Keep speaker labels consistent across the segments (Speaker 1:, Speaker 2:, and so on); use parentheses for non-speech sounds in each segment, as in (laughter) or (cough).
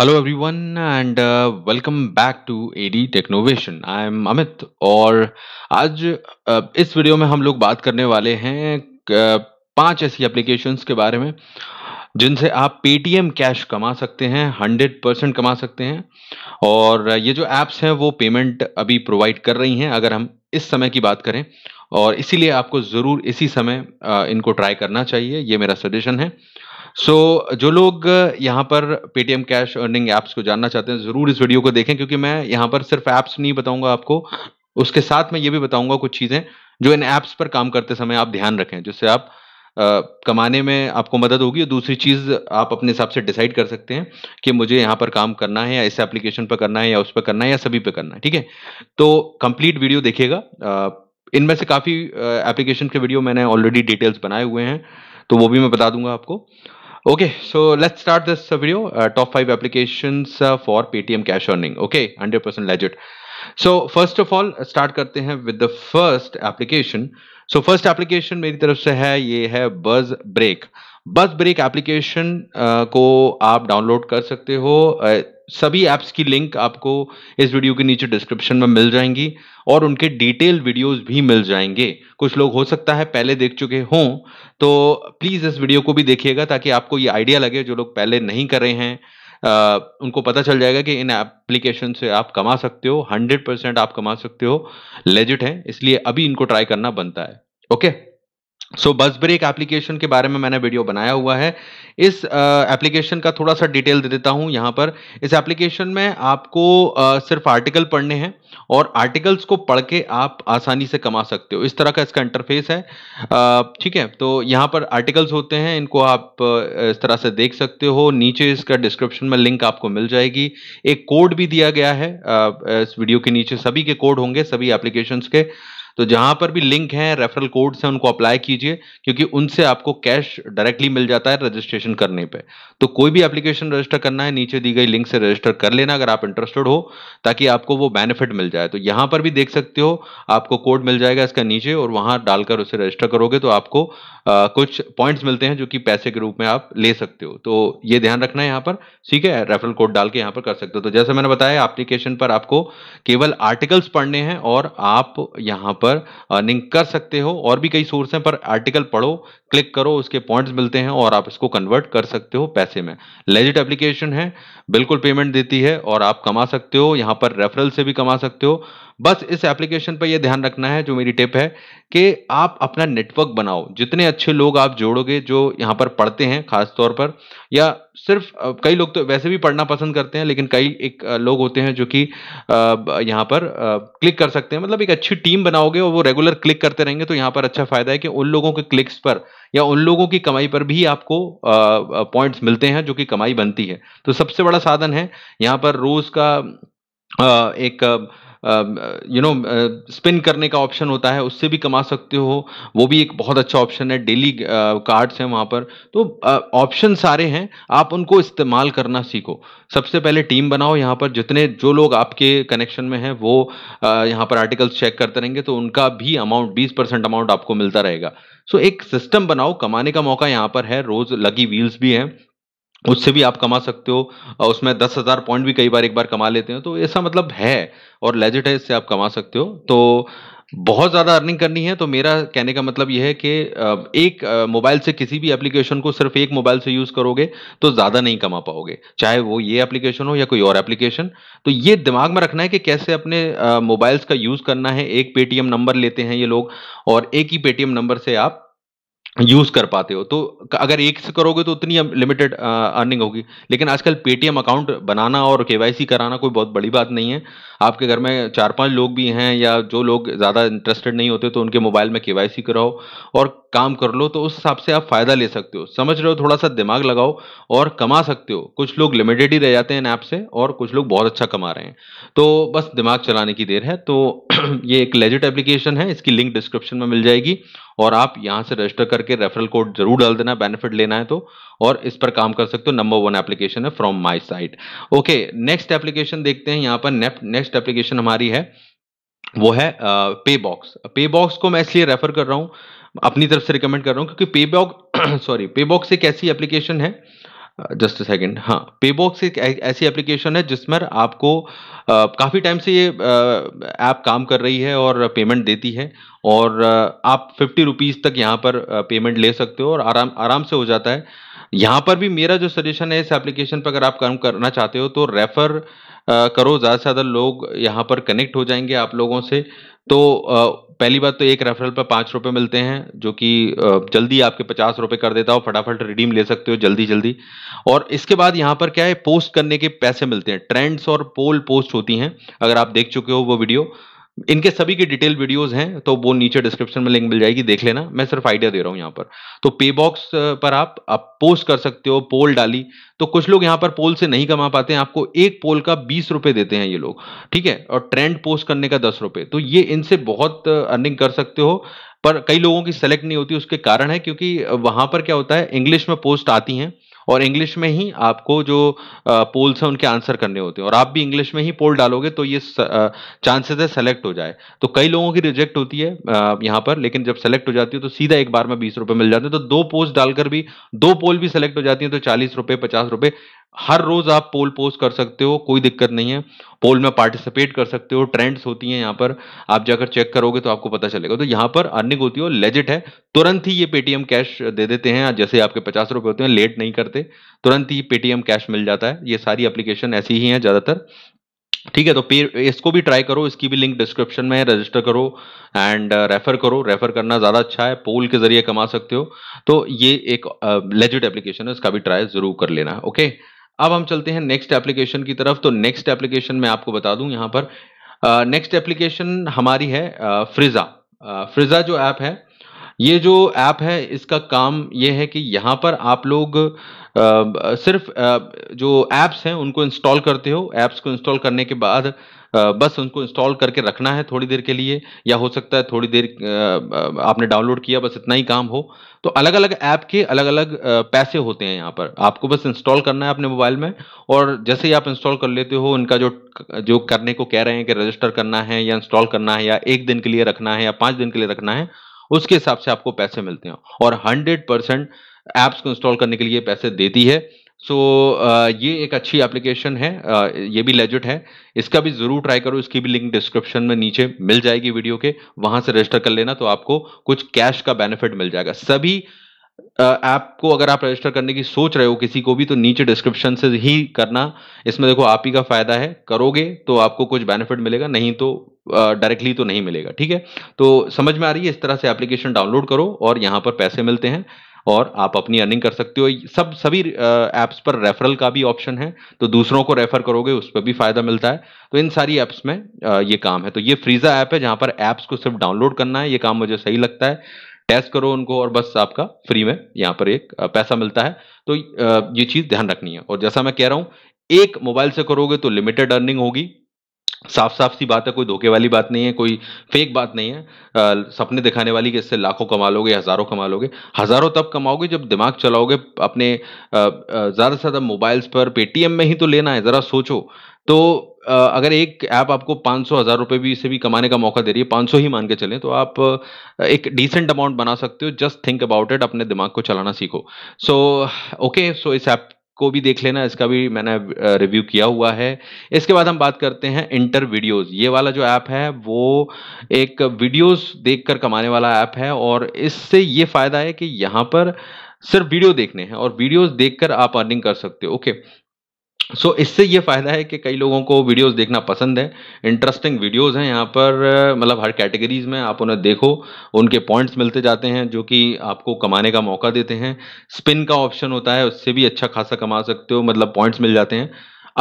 Speaker 1: hello everyone and welcome back to AD Technovation I am Amit और आज uh, इस video में हम लोग बात करने वाले हैं uh, पांच ऐसी एप्लीकेशंस के बारे में जिनसे आप पेटीएम कैश कमा सकते हैं हंड्रेड परसेंट कमा सकते हैं और ये जो ऐप्स हैं वो पेमेंट अभी प्रोवाइड कर रही हैं अगर हम इस समय की बात करें और इसीलिए आपको ज़रूर इसी समय uh, इनको ट्राई करना चाहिए ये मेरा सजेशन है सो so, जो लोग यहाँ पर पेटीएम कैश अर्निंग ऐप्स को जानना चाहते हैं ज़रूर इस वीडियो को देखें क्योंकि मैं यहाँ पर सिर्फ ऐप्स नहीं बताऊंगा आपको उसके साथ मैं ये भी बताऊंगा कुछ चीज़ें जो इन ऐप्स पर काम करते समय आप ध्यान रखें जिससे आप आ, कमाने में आपको मदद होगी और दूसरी चीज़ आप अपने हिसाब से डिसाइड कर सकते हैं कि मुझे यहाँ पर काम करना है या इस एप्लीकेशन पर करना है या उस पर करना है या सभी पर करना है ठीक है तो कंप्लीट वीडियो देखिएगा इनमें से काफ़ी एप्लीकेशन के वीडियो मैंने ऑलरेडी डिटेल्स बनाए हुए हैं तो वो भी मैं बता दूंगा आपको okay so let's start this video uh, top five applications uh, for paytm cash earning okay 100% legit so first of all start करते हैं with the first application so first application मेरी तरफ से है ये है buzz break buzz break application को आप डाउनलोड कर सकते हो सभी ऐप्स की लिंक आपको इस वीडियो के नीचे डिस्क्रिप्शन में मिल जाएंगी और उनके डिटेल वीडियोस भी मिल जाएंगे कुछ लोग हो सकता है पहले देख चुके हों तो प्लीज़ इस वीडियो को भी देखिएगा ताकि आपको ये आइडिया लगे जो लोग पहले नहीं कर रहे हैं आ, उनको पता चल जाएगा कि इन एप्लीकेशन से आप कमा सकते हो हंड्रेड परसेंट आप कमा सकते हो लेजिट है इसलिए अभी इनको ट्राई करना बनता है ओके सो बस ब्रेक एप्लीकेशन के बारे में मैंने वीडियो बनाया हुआ है इस एप्लीकेशन का थोड़ा सा डिटेल दे देता हूं यहां पर इस एप्लीकेशन में आपको आ, सिर्फ आर्टिकल पढ़ने हैं और आर्टिकल्स को पढ़ के आप आसानी से कमा सकते हो इस तरह का इसका इंटरफेस है ठीक है तो यहाँ पर आर्टिकल्स होते हैं इनको आप इस तरह से देख सकते हो नीचे इसका डिस्क्रिप्शन में लिंक आपको मिल जाएगी एक कोड भी दिया गया है इस वीडियो के नीचे सभी के कोड होंगे सभी एप्लीकेशन के तो जहां पर भी लिंक है रेफरल कोड से उनको अप्लाई कीजिए क्योंकि उनसे आपको कैश डायरेक्टली मिल जाता है रजिस्ट्रेशन करने पे तो कोई भी एप्लीकेशन रजिस्टर करना है नीचे दी गई लिंक से रजिस्टर कर लेना अगर आप इंटरेस्टेड हो ताकि आपको वो बेनिफिट मिल जाए तो यहां पर भी देख सकते हो आपको कोड मिल जाएगा इसका नीचे और वहां डालकर उसे रजिस्टर करोगे तो आपको आ, कुछ पॉइंट्स मिलते हैं जो कि पैसे के रूप में आप ले सकते हो तो ये ध्यान रखना है यहाँ पर ठीक है रेफरल कोड डाल के यहाँ पर कर सकते हो तो जैसे मैंने बताया एप्लीकेशन पर आपको केवल आर्टिकल्स पढ़ने हैं और आप यहाँ पर अर्निंग कर सकते हो और भी कई सोर्स हैं पर आर्टिकल पढ़ो क्लिक करो उसके पॉइंट्स मिलते हैं और आप इसको कन्वर्ट कर सकते हो पैसे में लेजिट एप्लीकेशन है बिल्कुल पेमेंट देती है और आप कमा सकते हो यहाँ पर रेफरल से भी कमा सकते हो बस इस एप्लीकेशन पर यह ध्यान रखना है जो मेरी टिप है कि आप अपना नेटवर्क बनाओ जितने अच्छे लोग आप जोड़ोगे जो यहाँ पर पढ़ते हैं खास तौर पर या सिर्फ कई लोग तो वैसे भी पढ़ना पसंद करते हैं लेकिन कई एक लोग होते हैं जो कि यहाँ पर क्लिक कर सकते हैं मतलब एक अच्छी टीम बनाओगे और वो रेगुलर क्लिक करते रहेंगे तो यहाँ पर अच्छा फायदा है कि उन लोगों के क्लिक्स पर या उन लोगों की कमाई पर भी आपको पॉइंट्स मिलते हैं जो कि कमाई बनती है तो सबसे बड़ा साधन है यहाँ पर रोज का एक यू नो स्पिन करने का ऑप्शन होता है उससे भी कमा सकते हो वो भी एक बहुत अच्छा ऑप्शन है डेली कार्ड्स हैं वहाँ पर तो ऑप्शन सारे हैं आप उनको इस्तेमाल करना सीखो सबसे पहले टीम बनाओ यहाँ पर जितने जो लोग आपके कनेक्शन में हैं वो यहाँ पर आर्टिकल्स चेक करते रहेंगे तो उनका भी अमाउंट बीस परसेंट अमाउंट आपको मिलता रहेगा सो so, एक सिस्टम बनाओ कमाने का मौका यहाँ पर है रोज लगी व्हील्स भी हैं उससे भी आप कमा सकते हो और उसमें दस हज़ार पॉइंट भी कई बार एक बार कमा लेते हो तो ऐसा मतलब है और लेजिट है इससे आप कमा सकते हो तो बहुत ज़्यादा अर्निंग करनी है तो मेरा कहने का मतलब यह है कि एक मोबाइल से किसी भी एप्लीकेशन को सिर्फ एक मोबाइल से यूज़ करोगे तो ज़्यादा नहीं कमा पाओगे चाहे वो ये एप्लीकेशन हो या कोई और एप्लीकेशन तो ये दिमाग में रखना है कि कैसे अपने मोबाइल्स का यूज़ करना है एक पेटीएम नंबर लेते हैं ये लोग और एक ही पेटीएम नंबर से आप यूज कर पाते हो तो अगर एक से करोगे तो उतनी लिमिटेड अर्निंग होगी लेकिन आजकल पेटीएम अकाउंट बनाना और के कराना कोई बहुत बड़ी बात नहीं है आपके घर में चार पांच लोग भी हैं या जो लोग ज़्यादा इंटरेस्टेड नहीं होते तो उनके मोबाइल में के कराओ और काम कर लो तो उस हिसाब से आप फ़ायदा ले सकते हो समझ रहे हो थोड़ा सा दिमाग लगाओ और कमा सकते हो कुछ लोग लिमिटेड ही रह जाते हैं ऐप से और कुछ लोग बहुत अच्छा कमा रहे हैं तो बस दिमाग चलाने की देर है तो (clears throat) ये एक लेजिट एप्लीकेशन है इसकी लिंक डिस्क्रिप्शन में मिल जाएगी और आप यहाँ से रजिस्टर करके करके रेफरल कोड जरूर डाल देना बेनिफिट लेना है तो और इस पर काम कर सकते हो नंबर वन एप्लीकेशन है from my site okay next application देखते हैं यहाँ पर नेक्स्ट एप्लीकेशन हमारी है वो है पे बॉक्स पे बॉक्स को मैं इसलिए रेफर कर रहा हूँ अपनी तरफ से रिकमेंड कर रहा हूँ क्योंकि पे बॉक्स सॉरी पे बॉक्स एक ऐसी एप्लीकेशन है जस्ट सेकेंड हाँ पेबॉक्स एक ऐसी एप्लीकेशन है जिसमें आपको काफ़ी टाइम से ये ऐप काम कर रही है और पेमेंट देती है और आप फिफ्टी रुपीज़ तक यहाँ पर पेमेंट ले सकते हो और आराम आराम से हो जाता है यहाँ पर भी मेरा जो सजेशन है इस एप्लीकेशन पर अगर आप काम करना चाहते हो तो रेफर करो ज़्यादा से ज़्यादा लोग यहाँ पर कनेक्ट हो जाएंगे आप लोगों से तो पहली बात तो एक रेफरल पर पाँच रुपये मिलते हैं जो कि जल्दी आपके पचास रुपये कर देता हो फटाफट रिडीम ले सकते हो जल्दी जल्दी और इसके बाद यहाँ पर क्या है पोस्ट करने के पैसे मिलते हैं ट्रेंड्स और पोल पोस्ट होती हैं अगर आप देख चुके हो वो वीडियो इनके सभी के डिटेल वीडियोस हैं तो वो नीचे डिस्क्रिप्शन में लिंक मिल जाएगी देख लेना मैं सिर्फ आइडिया दे रहा हूं यहां पर तो पे बॉक्स पर आप आप पोस्ट कर सकते हो पोल डाली तो कुछ लोग यहाँ पर पोल से नहीं कमा पाते हैं आपको एक पोल का बीस रुपए देते हैं ये लोग ठीक है और ट्रेंड पोस्ट करने का दस रुपए तो ये इनसे बहुत अर्निंग कर सकते हो पर कई लोगों की सेलेक्ट नहीं होती उसके कारण है क्योंकि वहां पर क्या होता है इंग्लिश में पोस्ट आती हैं और इंग्लिश में ही आपको जो पोल्स हैं उनके आंसर करने होते हैं और आप भी इंग्लिश में ही पोल डालोगे तो ये चांसेस है सेलेक्ट हो जाए तो कई लोगों की रिजेक्ट होती है यहाँ पर लेकिन जब सेलेक्ट हो जाती है तो सीधा एक बार में बीस रुपये मिल जाते हैं तो दो पोस्ट डालकर भी दो पोल भी सेलेक्ट हो जाती है तो चालीस रुपये पचास रुपये हर रोज आप पोल पोस्ट कर सकते हो कोई दिक्कत नहीं है पोल में पार्टिसिपेट कर सकते हो ट्रेंड्स होती हैं यहाँ पर आप जाकर चेक करोगे तो आपको पता चलेगा तो यहाँ पर अर्निंग होती है हो, लेजिट है तुरंत ही ये पेटीएम कैश दे देते हैं जैसे आपके पचास रुपए होते हैं लेट नहीं करते तुरंत ही पेटीएम कैश मिल जाता है ये सारी एप्लीकेशन ऐसी ही है ज़्यादातर ठीक है तो पे इसको भी ट्राई करो इसकी भी लिंक डिस्क्रिप्शन में है रजिस्टर करो एंड रेफर uh, करो रेफर करना ज़्यादा अच्छा है पोल के जरिए कमा सकते हो तो ये एक लेजिट uh, एप्लीकेशन है इसका भी ट्राई ज़रूर कर लेना ओके अब हम चलते हैं नेक्स्ट एप्लीकेशन की तरफ तो नेक्स्ट एप्लीकेशन में आपको बता दूं यहां पर नेक्स्ट uh, एप्लीकेशन हमारी है फ्रिज़ा uh, फ्रिज़ा uh, जो ऐप है ये जो ऐप है इसका काम ये है कि यहाँ पर आप लोग सिर्फ जो ऐप्स हैं उनको इंस्टॉल करते हो ऐप्स को इंस्टॉल करने के बाद बस उनको इंस्टॉल करके रखना है थोड़ी देर के लिए या हो सकता है थोड़ी देर आपने डाउनलोड किया बस इतना ही काम हो तो अलग अलग ऐप के अलग अलग पैसे होते हैं यहाँ पर आपको बस इंस्टॉल करना है अपने मोबाइल में और जैसे ही आप इंस्टॉल कर लेते हो उनका जो जो करने को कह रहे हैं कि रजिस्टर करना है या इंस्टॉल करना है या एक दिन के लिए रखना है या पाँच दिन के लिए रखना है उसके हिसाब से आपको पैसे मिलते हैं और हंड्रेड परसेंट ऐप्स को इंस्टॉल करने के लिए पैसे देती है सो so, ये एक अच्छी एप्लीकेशन है ये भी लेजिट है इसका भी ज़रूर ट्राई करो इसकी भी लिंक डिस्क्रिप्शन में नीचे मिल जाएगी वीडियो के वहां से रजिस्टर कर लेना तो आपको कुछ कैश का बेनिफिट मिल जाएगा सभी ऐप को अगर आप रजिस्टर करने की सोच रहे हो किसी को भी तो नीचे डिस्क्रिप्शन से ही करना इसमें देखो आप ही का फ़ायदा है करोगे तो आपको कुछ बेनिफिट मिलेगा नहीं तो डायरेक्टली तो नहीं मिलेगा ठीक है तो समझ में आ रही है इस तरह से एप्लीकेशन डाउनलोड करो और यहाँ पर पैसे मिलते हैं और आप अपनी अर्निंग कर सकते हो सब सभी ऐप्स पर रेफरल का भी ऑप्शन है तो दूसरों को रेफर करोगे उस पर भी फायदा मिलता है तो इन सारी ऐप्स में ये काम है तो ये फ्रीजा ऐप है जहाँ पर ऐप्स को सिर्फ डाउनलोड करना है ये काम मुझे सही लगता है टेस्ट करो उनको और बस आपका फ्री में यहाँ पर एक पैसा मिलता है तो ये चीज़ ध्यान रखनी है और जैसा मैं कह रहा हूँ एक मोबाइल से करोगे तो लिमिटेड अर्निंग होगी साफ साफ सी बात है कोई धोखे वाली बात नहीं है कोई फेक बात नहीं है आ, सपने दिखाने वाली कि इससे लाखों कमा लोगे हज़ारों कमा लोगे हज़ारों तब कमाओगे जब दिमाग चलाओगे अपने ज़्यादा से ज़्यादा मोबाइल्स पर पेटीएम में ही तो लेना है ज़रा सोचो तो आ, अगर एक ऐप आपको पाँच सौ हज़ार रुपये भी से भी कमाने का मौका दे रही है पाँच सौ ही मान के चलें तो आप एक डिसेंट अमाउंट बना सकते हो जस्ट थिंक अबाउट इट अपने दिमाग को चलाना सीखो सो ओके सो इस ऐप को भी देख लेना इसका भी मैंने रिव्यू किया हुआ है इसके बाद हम बात करते हैं इंटर वीडियोज ये वाला जो ऐप है वो एक वीडियोस देखकर कमाने वाला ऐप है और इससे ये फ़ायदा है कि यहाँ पर सिर्फ वीडियो देखने हैं और वीडियोस देखकर आप अर्निंग कर सकते हो ओके सो so, इससे ये फ़ायदा है कि कई लोगों को वीडियोस देखना पसंद है इंटरेस्टिंग वीडियोस हैं यहाँ पर मतलब हर कैटेगरीज़ में आप उन्हें देखो उनके पॉइंट्स मिलते जाते हैं जो कि आपको कमाने का मौका देते हैं स्पिन का ऑप्शन होता है उससे भी अच्छा खासा कमा सकते हो मतलब पॉइंट्स मिल जाते हैं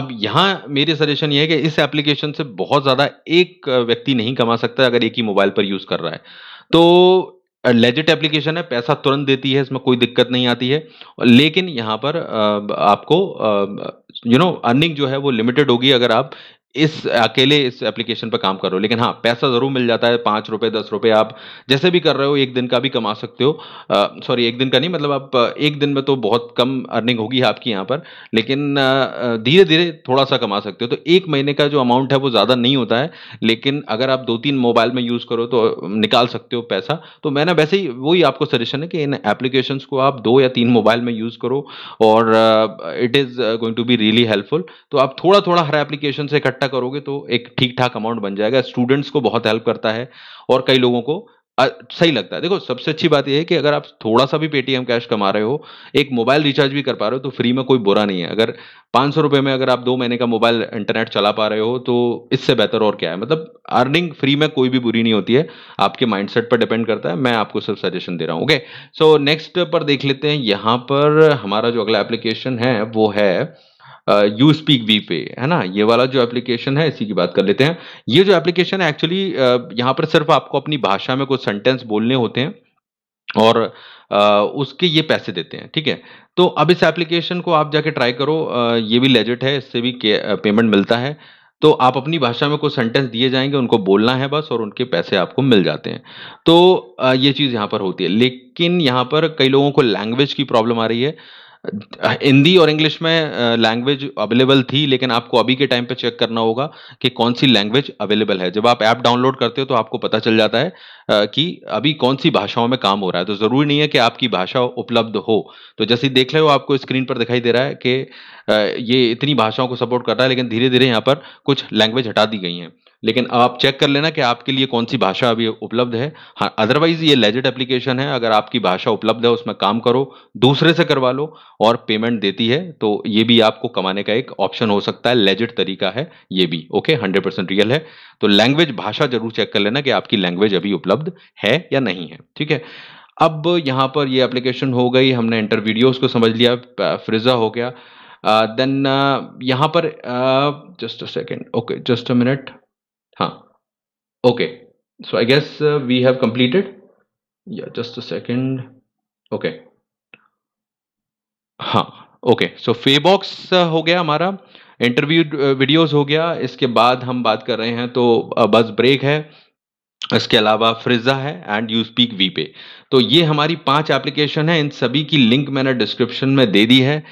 Speaker 1: अब यहाँ मेरी सजेशन ये है कि इस एप्लीकेशन से बहुत ज़्यादा एक व्यक्ति नहीं कमा सकता अगर एक ही मोबाइल पर यूज़ कर रहा है तो लेजिट एप्लीकेशन है पैसा तुरंत देती है इसमें कोई दिक्कत नहीं आती है लेकिन यहाँ पर आपको यू नो अर्निंग जो है वो लिमिटेड होगी अगर आप इस अकेले इस एप्लीकेशन पर काम कर रहे हो लेकिन हाँ पैसा ज़रूर मिल जाता है पाँच रुपये दस रुपये आप जैसे भी कर रहे हो एक दिन का भी कमा सकते हो सॉरी एक दिन का नहीं मतलब आप एक दिन में तो बहुत कम अर्निंग होगी आपकी यहाँ पर लेकिन धीरे धीरे थोड़ा सा कमा सकते हो तो एक महीने का जो अमाउंट है वो ज़्यादा नहीं होता है लेकिन अगर आप दो तीन मोबाइल में यूज़ करो तो निकाल सकते हो पैसा तो मैंने वैसे ही वही आपको सजेशन है कि इन एप्लीकेशन को आप दो या तीन मोबाइल में यूज़ करो और it is going to be really helpful तो आप थोड़ा थोड़ा हर एप्लीकेशन से इकट्ठा इकट्ठा करोगे तो एक ठीक ठाक अमाउंट बन जाएगा स्टूडेंट्स को बहुत हेल्प करता है और कई लोगों को आ, सही लगता है देखो सबसे अच्छी बात यह है कि अगर आप थोड़ा सा भी पेटीएम कैश कमा रहे हो एक मोबाइल रिचार्ज भी कर पा रहे हो तो फ्री में कोई बुरा नहीं है अगर पाँच सौ रुपये में अगर आप दो महीने का मोबाइल इंटरनेट चला पा रहे हो तो इससे बेहतर और क्या है मतलब अर्निंग फ्री में कोई भी बुरी नहीं होती है आपके माइंडसेट पर डिपेंड करता है मैं आपको सिर्फ सजेशन दे रहा हूँ ओके सो नेक्स्ट पर देख लेते हैं यहाँ पर हमारा जो अगला एप्लीकेशन है वो है यू स्पीक वी पे है ना ये वाला जो एप्लीकेशन है इसी की बात कर लेते हैं ये जो एप्लीकेशन है एक्चुअली यहाँ पर सिर्फ आपको अपनी भाषा में कुछ सेंटेंस बोलने होते हैं और uh, उसके ये पैसे देते हैं ठीक है तो अब इस एप्लीकेशन को आप जाके ट्राई करो uh, ये भी लेजिट है इससे भी पेमेंट मिलता है तो आप अपनी भाषा में कुछ सेंटेंस दिए जाएंगे उनको बोलना है बस और उनके पैसे आपको मिल जाते हैं तो ये चीज़ यहाँ पर होती है लेकिन यहाँ पर कई लोगों को लैंग्वेज की प्रॉब्लम आ रही है हिंदी और इंग्लिश में लैंग्वेज अवेलेबल थी लेकिन आपको अभी के टाइम पे चेक करना होगा कि कौन सी लैंग्वेज अवेलेबल है जब आप ऐप डाउनलोड करते हो तो आपको पता चल जाता है कि अभी कौन सी भाषाओं में काम हो रहा है तो ज़रूरी नहीं है कि आपकी भाषा उपलब्ध हो तो जैसे देख रहे हो आपको स्क्रीन पर दिखाई दे रहा है कि ये इतनी भाषाओं को सपोर्ट कर रहा है लेकिन धीरे धीरे यहाँ पर कुछ लैंग्वेज हटा दी गई हैं लेकिन अब आप चेक कर लेना कि आपके लिए कौन सी भाषा अभी उपलब्ध है हाँ अदरवाइज ये लेजेड एप्लीकेशन है अगर आपकी भाषा उपलब्ध है उसमें काम करो दूसरे से करवा लो और पेमेंट देती है तो ये भी आपको कमाने का एक ऑप्शन हो सकता है लेजिट तरीका है ये भी ओके हंड्रेड परसेंट रियल है तो लैंग्वेज भाषा जरूर चेक कर लेना कि आपकी लैंग्वेज अभी उपलब्ध है या नहीं है ठीक है अब यहाँ पर ये एप्लीकेशन हो गई हमने इंटर वीडियोज़ को समझ लिया फ्रिजा हो गया देन uh, uh, यहाँ पर just a second okay just a minute okay so I guess uh, we have completed yeah just a second okay हाँ ओके सो फेबॉक्स हो गया हमारा इंटरव्यू वीडियोस uh, हो गया इसके बाद हम बात कर रहे हैं तो uh, बस ब्रेक है इसके अलावा फ्रिजा है एंड यू स्पीक वी पे तो ये हमारी पांच एप्लीकेशन है इन सभी की लिंक मैंने डिस्क्रिप्शन में दे दी है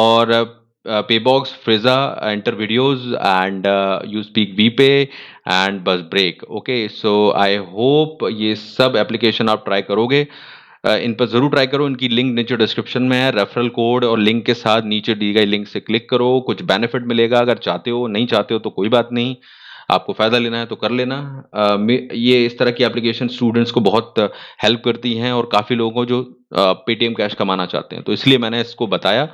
Speaker 1: और uh, uh, Paybox, Friza, uh, Enter Videos, and uh, you speak VPay and बस break okay so I hope ये सब एप्लीकेशन आप ट्राई करोगे uh, इन पर ज़रूर ट्राई करो इनकी लिंक नीचे डिस्क्रिप्शन में है रेफरल कोड और लिंक के साथ नीचे दी गई लिंक से क्लिक करो कुछ बेनिफिट मिलेगा अगर चाहते हो नहीं चाहते हो तो कोई बात नहीं आपको फ़ायदा लेना है तो कर लेना आ, uh, ये इस तरह की एप्लीकेशन स्टूडेंट्स को बहुत हेल्प करती हैं और काफ़ी लोगों जो पेटीएम कैश कमाना चाहते हैं तो इसलिए मैंने इसको बताया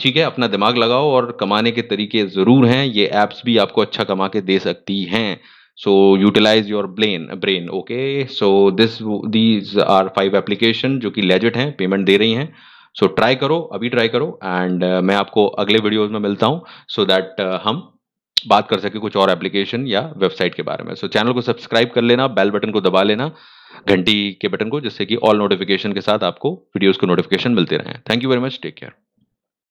Speaker 1: ठीक है अपना दिमाग लगाओ और कमाने के तरीके ज़रूर हैं ये ऐप्स भी आपको अच्छा कमा के दे सकती हैं so utilize your brain brain okay so this these are five application जो कि लेजेट हैं पेमेंट दे रही हैं so ट्राई करो अभी ट्राई करो एंड uh, मैं आपको अगले वीडियोज में मिलता हूँ so दैट uh, हम बात कर सके कुछ और एप्लीकेशन या वेबसाइट के बारे में सो so, चैनल को सब्सक्राइब कर लेना बेल बटन को दबा लेना घंटी के बटन को जिससे कि ऑल नोटिफिकेशन के साथ आपको वीडियोस को नोटिफिकेशन मिलते रहें thank you very much take care